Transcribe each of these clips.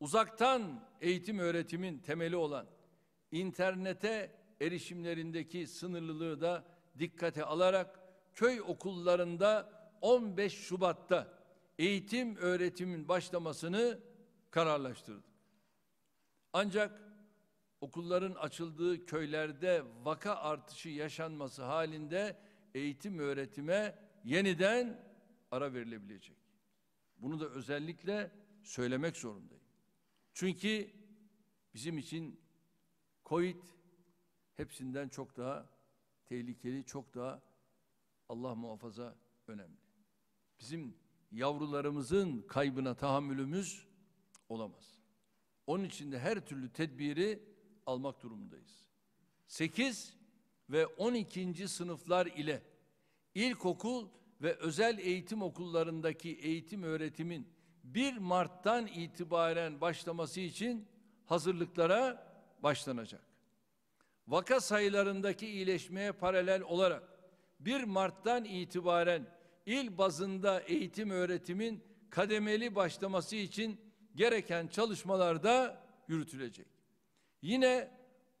uzaktan eğitim öğretimin temeli olan internete erişimlerindeki sınırlılığı da dikkate alarak köy okullarında 15 Şubat'ta eğitim öğretimin başlamasını kararlaştırdık. Ancak okulların açıldığı köylerde vaka artışı yaşanması halinde eğitim öğretime yeniden ara verilebilecek. Bunu da özellikle söylemek zorundayım. Çünkü bizim için Covid hepsinden çok daha tehlikeli, çok daha Allah muhafaza önemli. Bizim yavrularımızın kaybına tahammülümüz olamaz. Onun için de her türlü tedbiri almak durumundayız. 8 ve 12. sınıflar ile ilkokul ve özel eğitim okullarındaki eğitim öğretimin 1 Mart'tan itibaren başlaması için hazırlıklara başlanacak. Vaka sayılarındaki iyileşmeye paralel olarak 1 Mart'tan itibaren il bazında eğitim öğretimin kademeli başlaması için gereken çalışmalar da yürütülecek. Yine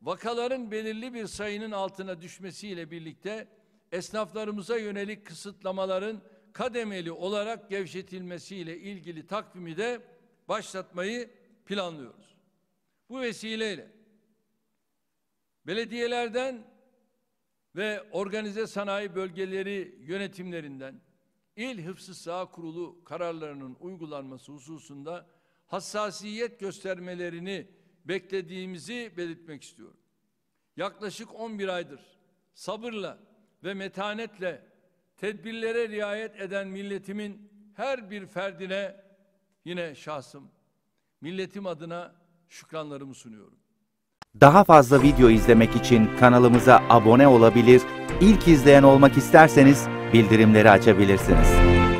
vakaların belirli bir sayının altına düşmesiyle birlikte esnaflarımıza yönelik kısıtlamaların kademeli olarak gevşetilmesiyle ilgili takvimi de başlatmayı planlıyoruz. Bu vesileyle belediyelerden ve organize sanayi bölgeleri yönetimlerinden il hıfzı sağ kurulu kararlarının uygulanması hususunda hassasiyet göstermelerini beklediğimizi belirtmek istiyorum. Yaklaşık 11 aydır sabırla ve metanetle tedbirlere riayet eden milletimin her bir ferdine yine şahsım, milletim adına şükranlarımı sunuyorum. Daha fazla video izlemek için kanalımıza abone olabilir, ilk izleyen olmak isterseniz bildirimleri açabilirsiniz.